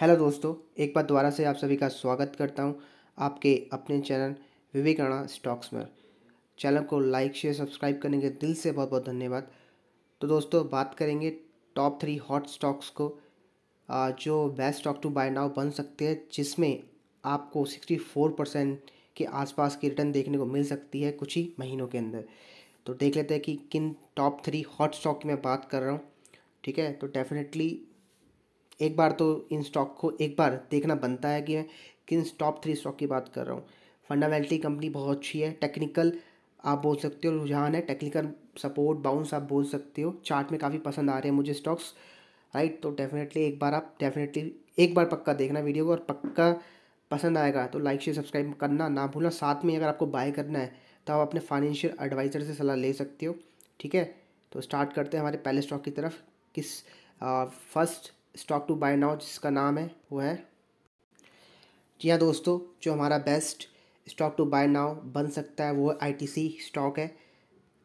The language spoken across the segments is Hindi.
हेलो दोस्तों एक बार दोबारा से आप सभी का स्वागत करता हूं आपके अपने चैनल विवेक राणा स्टॉक्स में चैनल को लाइक शेयर सब्सक्राइब करने के दिल से बहुत बहुत धन्यवाद तो दोस्तों बात करेंगे टॉप थ्री हॉट स्टॉक्स को जो best stock to buy now बन सकते हैं जिसमें आपको सिक्सटी फोर परसेंट के आसपास की रिटर्न देखने को मिल सकती है कुछ ही महीनों के अंदर तो देख लेते हैं कि किन टॉप थ्री हॉट स्टॉक की मैं बात कर रहा हूँ ठीक है तो डेफिनेटली एक बार तो इन स्टॉक को एक बार देखना बनता है कि मैं किन टॉप थ्री स्टॉक की बात कर रहा हूँ फंडामेंटली कंपनी बहुत अच्छी है टेक्निकल आप बोल सकते हो रुझान है टेक्निकल सपोर्ट बाउंस आप बोल सकते हो चार्ट में काफ़ी पसंद आ रहे हैं मुझे स्टॉक्स राइट तो डेफिनेटली एक बार आप डेफिनेटली एक बार पक्का देखना वीडियो को और पक्का पसंद आएगा तो लाइक शेयर सब्सक्राइब करना ना भूलना साथ में अगर आपको बाय करना है तो आप अपने फाइनेंशियल एडवाइज़र से सलाह ले सकते हो ठीक है तो स्टार्ट करते हैं हमारे पहले स्टॉक की तरफ किस first stock to buy now जिसका नाम है वो है जी हाँ दोस्तों जो हमारा best stock to buy now बन सकता है वो आई स्टॉक है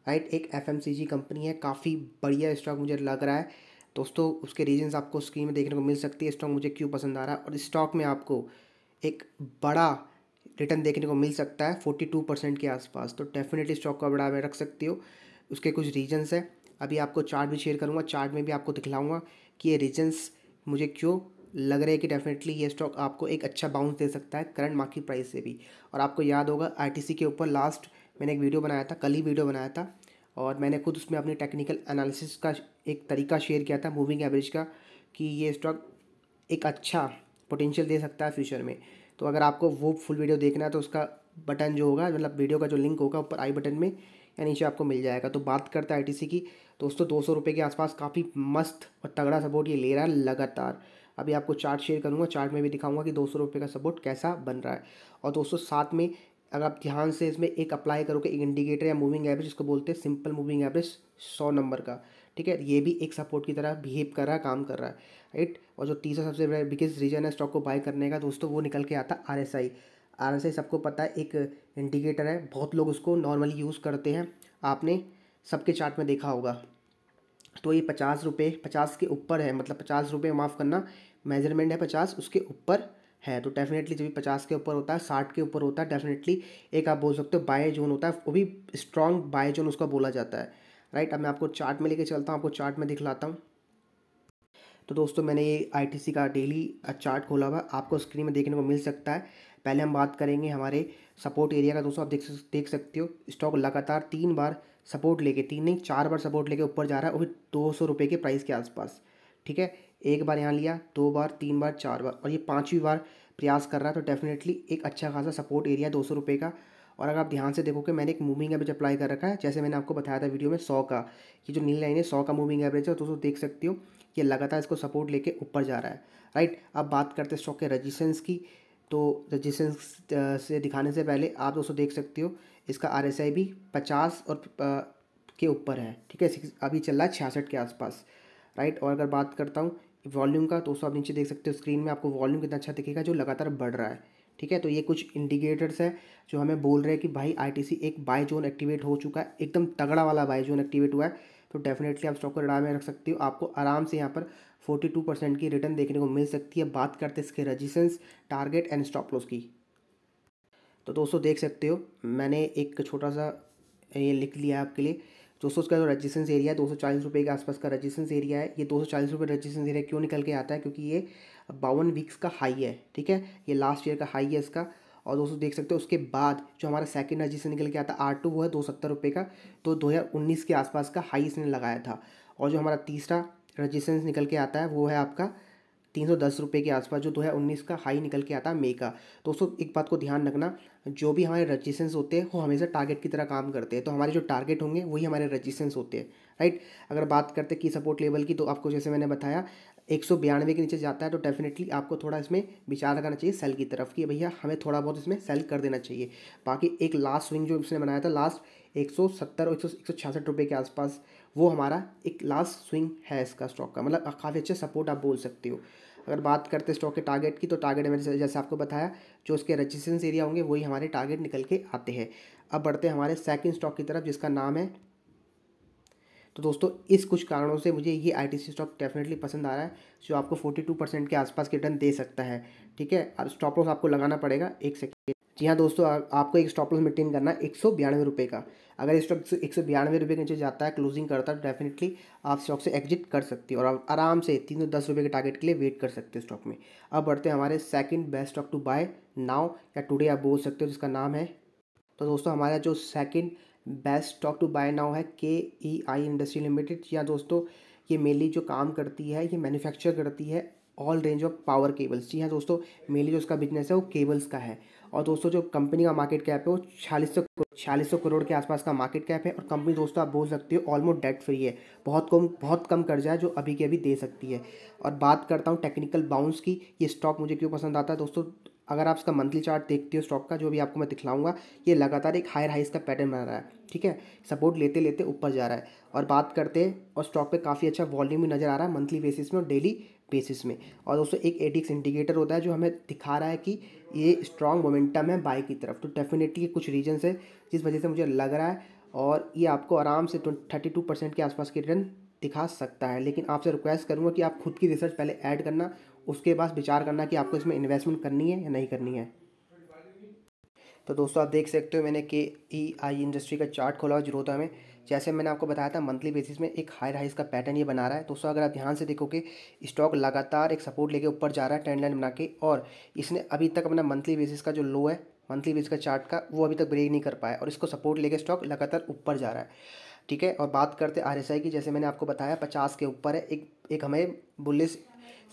राइट एक एफ कंपनी है काफ़ी बढ़िया स्टॉक मुझे लग रहा है दोस्तों उसके रीजंस आपको स्क्रीन में देखने को मिल सकती है स्टॉक मुझे क्यों पसंद आ रहा है और स्टॉक में आपको एक बड़ा रिटर्न देखने को मिल सकता है फोर्टी टू परसेंट के आसपास तो डेफिनेटली स्टॉक को बड़ा रख सकते हो उसके कुछ रीजन्स हैं अभी आपको चार्ट भी शेयर करूँगा चार्ट में भी आपको दिखलाऊँगा कि ये रीजन्स मुझे क्यों लग रहा है कि डेफिनेटली ये स्टॉक आपको एक अच्छा बाउंस दे सकता है करंट मार्केट प्राइस से भी और आपको याद होगा आरटीसी के ऊपर लास्ट मैंने एक वीडियो बनाया था कल ही वीडियो बनाया था और मैंने खुद उसमें अपनी टेक्निकल एनालिसिस का एक तरीका शेयर किया था मूविंग एवरेज का कि ये स्टॉक एक अच्छा पोटेंशियल दे सकता है फ्यूचर में तो अगर आपको वो फुल वीडियो देखना है तो उसका बटन जो होगा मतलब वीडियो का जो लिंक होगा ऊपर आई बटन में या नीचे आपको मिल जाएगा तो बात करते हैं आई की दोस्तों दो सौ रुपये के आसपास काफ़ी मस्त और तगड़ा सपोर्ट ये ले रहा है लगातार अभी आपको चार्ट शेयर करूँगा चार्ट में भी दिखाऊंगा कि दो सौ रुपये का सपोर्ट कैसा बन रहा है और दोस्तों साथ में अगर आप ध्यान से इसमें एक अप्लाई करोगे एक इंडिकेटर या मूविंग एवरेज जिसको बोलते हैं सिंपल मूविंग एवरेज सौ नंबर का ठीक है ये भी एक सपोर्ट की तरह बिहेव कर रहा है काम कर रहा है राइट और जो तीसरा सबसे बड़ा बिगेस्ट रीजन है स्टॉक को बाय करने का दोस्तों वो निकल के आता R S I R S I सबको पता है एक इंडिकेटर है बहुत लोग उसको नॉर्मली यूज़ करते हैं आपने सबके चार्ट में देखा होगा तो ये पचास रुपये पचास के ऊपर है मतलब पचास रुपये माफ़ करना मेजरमेंट है पचास उसके ऊपर है तो डेफिनेटली जब भी पचास के ऊपर होता है साठ के ऊपर होता है डेफिनेटली एक आप बोल सकते हो बाय जोन होता है वो भी स्ट्रॉन्ग बाय जोन उसका बोला जाता है राइट अब मैं आपको चार्ट में लेके चलता हूँ आपको चार्ट में दिखलाता हूँ तो दोस्तों मैंने ये आई का डेली चार्ट खोला हुआ आपको स्क्रीन में देखने को मिल सकता है पहले हम बात करेंगे हमारे सपोर्ट एरिया का दोस्तों आप देख देख सकते हो स्टॉक लगातार तीन बार सपोर्ट लेके तीन नहीं चार बार सपोर्ट लेके ऊपर जा रहा है और दो सौ रुपये के प्राइस के आसपास ठीक है एक बार यहाँ लिया दो बार तीन बार चार बार और ये पाँचवीं बार प्रयास कर रहा है तो डेफिनेटली एक अच्छा खासा सपोर्ट एरिया दो सौ रुपये का और अगर आप ध्यान से देखो कि मैंने एक मूविंग एवरेज अप्लाई कर रखा है जैसे मैंने आपको बताया था वीडियो में सौ का ये जो नीली लाइन है सौ का मूविंग एवरेज है तो दोस्तों देख सकते हो कि लगातार इसको सपोर्ट लेके ऊपर जा रहा है राइट अब बात करते हैं स्टॉक के रजिस्टेंस की तो रजिस्टेंस से दिखाने से पहले आप दोस्तों देख सकते हो इसका आर भी पचास और के ऊपर है ठीक है अभी चल रहा है छियासठ के आसपास राइट और अगर बात करता हूँ वॉल्यूम का तो आप नीचे देख सकते हो स्क्रीन में आपको वॉल्यूम कितना अच्छा दिखेगा जो लगातार बढ़ रहा है ठीक है तो ये कुछ इंडिकेटर्स है जो हमें बोल रहे हैं कि भाई आईटीसी एक बाय जोन एक्टिवेट हो चुका है एकदम तगड़ा वाला बाय जोन एक्टिवेट हुआ है तो डेफिनेटली आप स्टॉक को रडार में रख सकते हो आपको आराम से यहाँ पर 42 परसेंट की रिटर्न देखने को मिल सकती है बात करते हैं इसके resistance target and stop loss की तो दोस्तों देख सकते हो मैंने एक छोटा सा ये लिख लिया है आपके लिए दोस्तों उसका जो रजिस्टेंस एरिया है दो सौ चालीस रुपये के आसपास का रजिस्टेंस एरिया है ये दो सौ चालीस रुपये रजिस्टेंस एरिया क्यों निकल के आता है क्योंकि ये बावन वीक्स का हाई है ठीक है ये लास्ट ईयर का हाई है इसका और दोस्तों देख सकते हो उसके बाद जो हमारा सेकेंड नजर से निकल के आता आर टू वो है दो सत्तर रुपये का तो दो हज़ार उन्नीस के आसपास का हाई इसने लगाया था और जो हमारा तीसरा रजिस्टेंस निकल के आता है वो है आपका तीन सौ दस रुपये के आसपास जो दो हज़ार उन्नीस का हाई निकल के आता है मे का दोस्तों एक बात को ध्यान रखना जो भी हमारे रजिस्टेंस होते हैं वो हमेशा टारगेट की तरह काम करते हैं तो हमारे जो टारगेट होंगे वही हमारे रजिस्टेंस होते हैं राइट अगर बात करते की सपोर्ट लेवल की तो आपको जैसे मैंने बताया एक सौ बयानवे के नीचे जाता है तो डेफिनेटली आपको थोड़ा इसमें विचार करना चाहिए सेल की तरफ कि भैया हमें थोड़ा बहुत इसमें सेल कर देना चाहिए बाकी एक लास्ट स्विंग जो इसने बनाया था लास्ट एक सौ सत्तर और एक सौ एक सौ छियासठ रुपये के आसपास वो हमारा एक लास्ट स्विंग है इसका स्टॉक का मतलब काफ़ी अच्छा सपोर्ट आप बोल सकते हो अगर बात करते स्टॉक के टारगेट की तो टारगेट मैंने जैसे आपको बताया जो उसके रजिस्टेंस एरिया होंगे वही हमारे टारगेट निकल के आते हैं अब बढ़ते हैं हमारे सेकंड स्टॉक की तरफ जिसका नाम है तो दोस्तों इस कुछ कारणों से मुझे ये आई स्टॉक डेफिनेटली पसंद आ रहा है जो आपको फोर्टी टू परसेंट के आसपास के रिटर्न दे सकता है ठीक है और स्टॉप लॉस आपको लगाना पड़ेगा एक सेकेंड जी हाँ दोस्तों आपको एक स्टॉप लॉस मेंटेन करना है एक सौ बयानवे रुपये का अगर इस स्टॉक एक सौ बयानवे रुपये के नीचे जाता है क्लोजिंग करता है तो डेफिनेटली आप स्टॉक से एग्जिट कर सकती हो और आप आराम से तीन सौ दस रुपये के टारगेट के लिए वेट कर सकते हो स्टॉक में अब बढ़ते हैं हमारे second best stock to buy now या टुडे आप बोल सकते हो जिसका नाम है तो दोस्तों हमारा जो second best stock to buy now है के ई आई इंडस्ट्री लिमिटेड या दोस्तों ये मेनली जो काम करती है ये मैन्युफैक्चर करती है all range of power cables जी हाँ दोस्तों मेनली जो उसका बिजनेस है वो केबल्स का है और दोस्तों जो कंपनी का मार्केट कैप है वो छियालीस सौ छियालीस सौ करोड़ के आसपास का मार्केट कैप है और कंपनी दोस्तों आप बोल सकते हो ऑलमोस्ट डेट फ्री है बहुत कम बहुत कम कर्जा है जो अभी के अभी दे सकती है और बात करता हूँ टेक्निकल बाउंस की ये स्टॉक मुझे क्यों पसंद आता है दोस्तों अगर आप इसका मंथली चार्ट देखते हो स्टॉक का जो भी आपको मैं दिखलाऊंगा ये लगातार एक हायर हाइस का पैटर्न बना रहा है ठीक है सपोर्ट लेते लेते ऊपर जा रहा है और बात करते हैं और स्टॉक पे काफ़ी अच्छा वॉल्यूम भी नज़र आ रहा है मंथली बेसिस में और डेली बेसिस में और दोस्तों एक एडिक्स इंडिकेटर होता है जो हमें दिखा रहा है कि ये स्ट्रॉन्ग मोमेंटम है बाई की तरफ तो डेफिनेटली कुछ रीजन्स है जिस वजह से मुझे लग रहा है और ये आपको आराम से थर्टी टू परसेंट के आसपास के रिटर्न दिखा सकता है लेकिन आपसे रिक्वेस्ट करूँगा कि आप खुद की रिसर्च पहले ऐड करना उसके पास विचार करना कि आपको इसमें इन्वेस्टमेंट करनी है या नहीं करनी है तो दोस्तों आप देख सकते हो मैंने के ई आई इंडस्ट्री का चार्ट खोला हुआ है में जैसे मैंने आपको बताया था मंथली बेसिस में एक हाई राइज का पैटर्न ये बना रहा है दोस्तों अगर आप ध्यान से देखोगे स्टॉक लगातार एक सपोर्ट लेके ऊपर जा रहा है ट्रेंड लाइन बना के और इसने अभी तक अपना मंथली बेसिस का जो लो है मंथली बेसिस का चार्ट का वो अभी तक ब्रेक नहीं कर पाया और इसको सपोर्ट लेके स्टॉक लगातार ऊपर जा रहा है ठीक है और बात करते आर की जैसे मैंने आपको बताया पचास के ऊपर है एक एक हमें बुलिस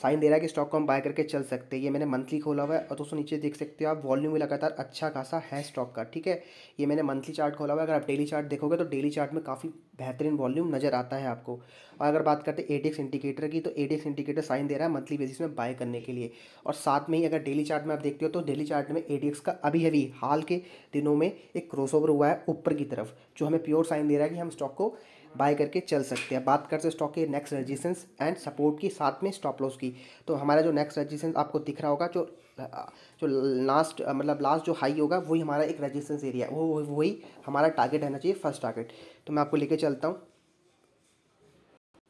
साइन दे रहा है कि स्टॉक को हम बाय करके चल सकते हैं ये मैंने मंथली खोला हुआ है और दोस्तों नीचे देख सकते हो आप वॉल्यूम भी लगातार अच्छा खासा है स्टॉक का ठीक है ये मैंने मंथली चार्ट खोला हुआ है अगर आप डेली चार्ट देखोगे तो डेली चार्ट में काफ़ी बेहतरीन वॉल्यूम नजर आता है आपको और अगर बात करते हैं एटीएक्स इंडिकेटर की तो एटीएक्स इंडिकेटर साइन दे रहा है मंथली बेसिस में बाय करने के लिए और साथ में ही अगर डेली चार्ट में आप देखते हो तो डेली चार्ट में एटीएक्स का अभी अभी हाल के दिनों में एक क्रॉसओवर हुआ है ऊपर की तरफ जो हमें प्योर साइन दे रहा है कि हम स्टॉक को बाय करके चल सकते हैं बात करते हैं स्टॉक के नेक्स्ट रजिस्टेंस एंड सपोर्ट की साथ में स्टॉप लॉस की तो हमारा जो नेक्स्ट रजिस्टेंस आपको दिख रहा होगा जो जो लास्ट मतलब लास्ट जो हाई होगा वही हमारा एक रजिस्टेंस एरिया वो वही हमारा टारगेट रहना चाहिए फर्स्ट टारगेट तो मैं आपको लेके चलता हूँ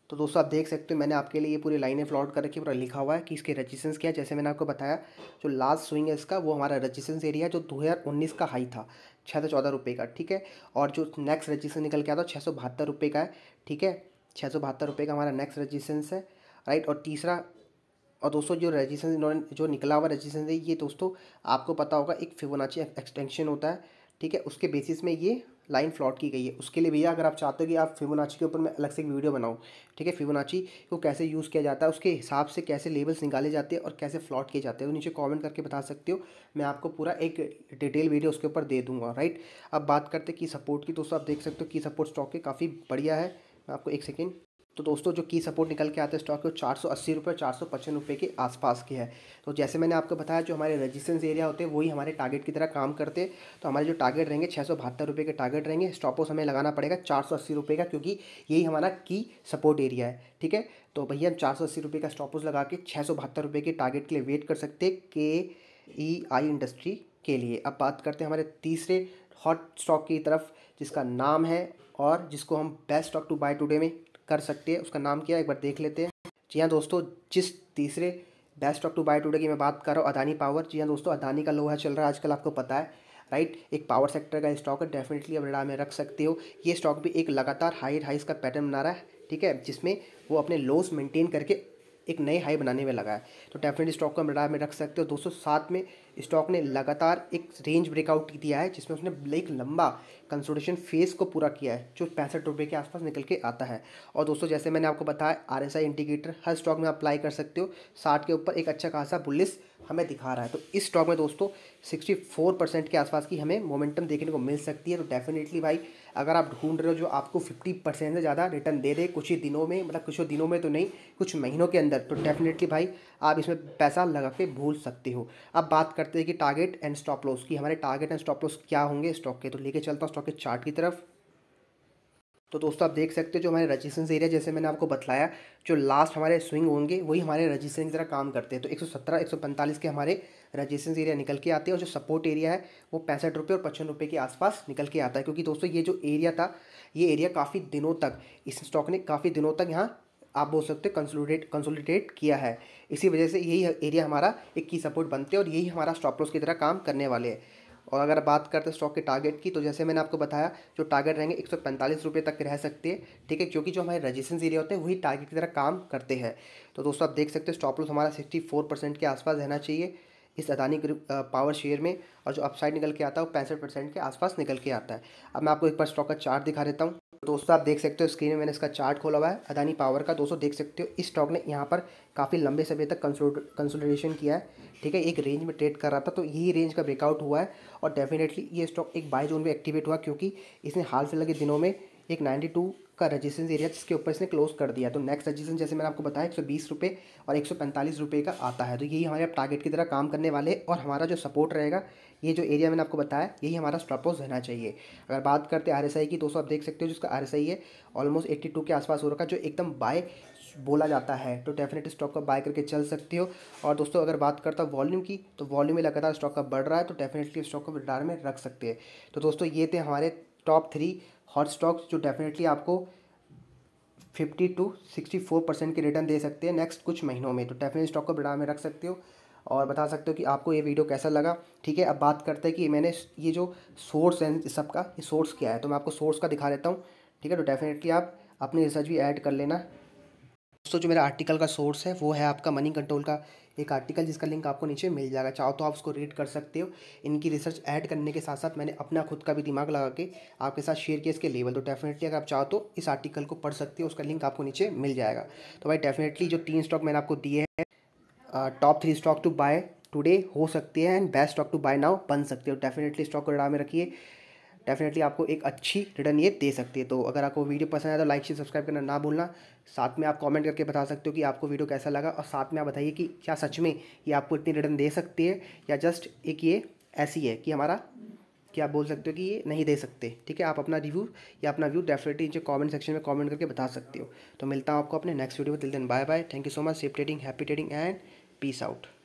तो दोस्तों आप देख सकते हो मैंने आपके लिए ये पूरी लाइनें फ्लॉट करके पूरा लिखा हुआ है कि इसके रजिस्टेंस क्या है जैसे मैंने आपको बताया जो लास्ट स्विंग है इसका वो हमारा रजिस्टेंस एरिया जो दो हज़ार उन्नीस का हाई था छः सौ चौदह रुपये का ठीक है और जो नेक्स्ट रजिस्टेंस निकल के आता छः सौ बहत्तर रुपये का है ठीक है छः सौ बहत्तर रुपये का हमारा नेक्स्ट रजिस्टेंस है राइट और तीसरा और दोस्तों जो रजिस्टेंस इन्होंने जो निकला हुआ रजिस्टेंस है ये दोस्तों आपको पता होगा एक फिबोनाची एक्सटेंशन होता है ठीक है उसके बेसिस में ये लाइन फ्लॉट की गई है उसके लिए भैया अगर आप चाहते हो कि आप फिबोनाची के ऊपर मैं अलग से एक वीडियो बनाऊं ठीक है फिबोनाची को कैसे यूज़ किया जाता है उसके हिसाब से कैसे लेबल्स निकाले जाते हैं और कैसे फ्लॉट किए जाते हैं तो नीचे कॉमेंट करके बता सकते हो मैं आपको पूरा एक डिटेल वीडियो उसके ऊपर दे दूँगा राइट अब बात करते की सपोर्ट की दोस्तों आप देख सकते हो की सपोर्ट स्टॉक के काफ़ी बढ़िया है मैं आपको एक सेकेंड तो दोस्तों जो की सपोर्ट निकल के आते हैं स्टॉक के चार सौ अस्सी रुपये चार सौ पचपन रुपये के आसपास की है तो जैसे मैंने आपको बताया जो हमारे रेजिस्टेंस एरिया होते हैं वही हमारे टारगेट की तरह काम करते तो हमारे जो टारगेट रहेंगे छः सौ बहत्तर रुपये के टारगेट रहेंगे स्टॉपोस हमें लगाना पड़ेगा चार सौ अस्सी रुपये का क्योंकि यही हमारा की सपोर्ट एरिया है ठीक है तो भैया हम चार सौ अस्सी रुपये का स्टॉपोस लगा के छः सौ बहत्तर रुपये के टारगेट के लिए वेट कर सकते के ई आई इंडस्ट्री के लिए अब बात करते हैं हमारे तीसरे हॉट स्टॉक की तरफ जिसका नाम है और जिसको हम best stock to buy today में कर सकती है उसका नाम क्या है एक बार देख लेते हैं जी हाँ दोस्तों जिस तीसरे best of to buy today की मैं बात कर रहा हूँ अदानी पावर जी हाँ दोस्तों अदानी का लोहा चल रहा है आजकल आपको पता है राइट एक पावर सेक्टर का स्टॉक है डेफिनेटली अब रेडा में रख सकते हो ये स्टॉक भी एक लगातार हाई हाइस का पैटर्न बना रहा है ठीक है जिसमें वो अपने लोस मेंटेन करके एक नए हाई बनाने में लगा है तो डेफिनेटली स्टॉक को हम रेडा में रख सकते हो दोस्तों में स्टॉक ने लगातार एक रेंज ब्रेकआउट दिया है जिसमें उसने एक लंबा कंसोलिडेशन फेस को पूरा किया है जो पैंसठ रुपये के आसपास निकल के आता है और दोस्तों जैसे मैंने आपको बताया आर एस आई इंडिकेटर हर स्टॉक में अप्लाई कर सकते हो साठ के ऊपर एक अच्छा खासा बुलिस हमें दिखा रहा है तो इस स्टॉक में दोस्तों सिक्सटी फोर परसेंट के आसपास की हमें मोमेंटम देखने को मिल सकती है तो डेफिनेटली भाई अगर आप ढूंढ रहे हो जो आपको फिफ्टी परसेंट से ज़्यादा रिटर्न दे दे कुछ ही दिनों में मतलब कुछ दिनों में तो नहीं कुछ महीनों के अंदर तो डेफिनेटली भाई आप इसमें पैसा लगा के भूल सकते हो अब बात करते हैं कि टारगेट एंड स्टॉप लॉस की हमारे टारगेट एंड स्टॉप लॉस क्या होंगे स्टॉक के तो लेके चलता हूँ स्टॉक के चार्ट की तरफ तो दोस्तों आप देख सकते हो जो हमारे रजिस्टेंस एरिया जैसे मैंने आपको बताया जो लास्ट हमारे स्विंग होंगे वही हमारे रजिस्टेंस की तरह काम करते हैं तो 117 145 के हमारे रजिस्टेंस एरिया निकल के आते हैं और जो सपोर्ट एरिया है वो पैंसठ रुपये और पचपन रुपये के आसपास निकल के आता है क्योंकि दोस्तों ये जो एरिया था ये एरिया काफ़ी दिनों तक इस स्टॉक ने काफ़ी दिनों तक यहाँ आप बोल सकते हो कंसोलिडेट कंसोलिडेट किया है इसी वजह से यही एरिया हमारा एक की सपोर्ट बनते हैं और यही हमारा स्टॉप लॉस की तरह काम करने वाले हैं और अगर बात करते हैं स्टॉक के टारगेट की तो जैसे मैंने आपको बताया जो टारगेट रहेंगे एक सौ पैंतालीस रुपये तक रह सकते हैं ठीक है क्योंकि जो हमारे रजिस्टेंस एरिया होते हैं वही टारगेट की तरह काम करते हैं तो दोस्तों आप देख सकते हैं स्टॉप लॉस हमारा सिक्सटी फोर परसेंट के आसपास रहना चाहिए इस अदानी ग्रुप पावर शेयर में और जो अपसाइड निकल के आता है वो पैंसठ परसेंट के आसपास निकल के आता है अब मैं आपको एक बार स्टॉक का चार्ट दिखा देता हूँ दोस्तों आप देख सकते हो स्क्रीन में मैंने इसका चार्ट खोला हुआ है अदानी पावर का दोस्तों देख सकते हो इस स्टॉक ने यहाँ पर काफ़ी लंबे समय तक कंसोलिडेशन किया है ठीक है एक रेंज में ट्रेड कर रहा था तो यही रेंज का ब्रेकआउट हुआ है और डेफिनेटली ये स्टॉक एक बाई जोन में एक्टिवेट हुआ क्योंकि इसने हाल से लगे दिनों में एक 92 का रजिस्टेंस एरिया जिसके ऊपर इसने क्लोज कर दिया तो नेक्स्ट रजिस्टेंस जैसे मैंने आपको बताया एक रुपये और एक रुपये का आता है तो यही हमारे आप टारगेट की तरह काम करने वाले और हमारा जो सपोर्ट रहेगा ये जो एरिया मैंने आपको बताया यही हमारा स्टॉपॉस रहना चाहिए अगर बात करते आर की दोस्तों आप देख सकते हो जिसका आर है ऑलमोस्ट एट्टी के आसपास हो रखा जो एकदम बाय बोला जाता है तो डेफिनेट स्टॉक का बाय करके चल सकते हो और दोस्तों अगर बात करता वॉल्यूम की तो वॉल्यूम में लगातार स्टॉक का बढ़ रहा है तो डेफिनेटली स्टॉक को डार में रख सकते हैं तो दोस्तों ये थे हमारे टॉप थ्री हॉट स्टॉक्स जो डेफिनेटली आपको fifty to sixty four percent के रिटर्न दे सकते हैं नेक्स्ट कुछ महीनों में तो डेफिनेट स्टॉक को बढ़ा में रख सकते हो और बता सकते हो कि आपको ये वीडियो कैसा लगा ठीक है अब बात करते हैं कि मैंने ये जो सोर्स है इस सब का ये सोर्स क्या है तो मैं आपको सोर्स का दिखा देता हूँ ठीक है तो डेफिनेटली आप अपनी रिसर्च भी ऐड कर लेना दोस्तों जो मेरा आर्टिकल का सोर्स है वो है आपका मनी कंट्रोल का एक आर्टिकल जिसका लिंक आपको नीचे मिल जाएगा चाहो तो आप उसको रीड कर सकते हो इनकी रिसर्च ऐड करने के साथ साथ मैंने अपना खुद का भी दिमाग लगा के आपके साथ शेयर किया इसके लेवल तो डेफिनेटली अगर आप चाहो तो इस आर्टिकल को पढ़ सकते हो उसका लिंक आपको नीचे मिल जाएगा तो भाई डेफिनेटली जो तीन स्टॉक मैंने आपको दिए हैं top three stock to buy today हो सकते हैं and best stock to buy now बन सकते हो डेफिनेटली स्टॉक को रडार में रखिए डेफिनेटली आपको एक अच्छी रिटर्न ये दे सकती है तो अगर आपको वीडियो पसंद आया तो लाइक शेयर सब्सक्राइब करना ना भूलना साथ में आप कमेंट करके बता सकते हो कि आपको वीडियो कैसा लगा और साथ में आप बताइए कि क्या सच में ये आपको इतनी रिटर्न दे सकती है या जस्ट एक ये ऐसी है कि हमारा कि आप बोल सकते हो कि ये नहीं दे सकते ठीक है आप अपना रिव्यू या अपना व्यू डेफिनेटली नीचे कमेंट सेक्शन में कमेंट करके बता सकते हो तो मिलता हूँ आपको अपने नेक्स्ट वीडियो में दिल दिन bye bye thank you so much safe trading happy trading and peace out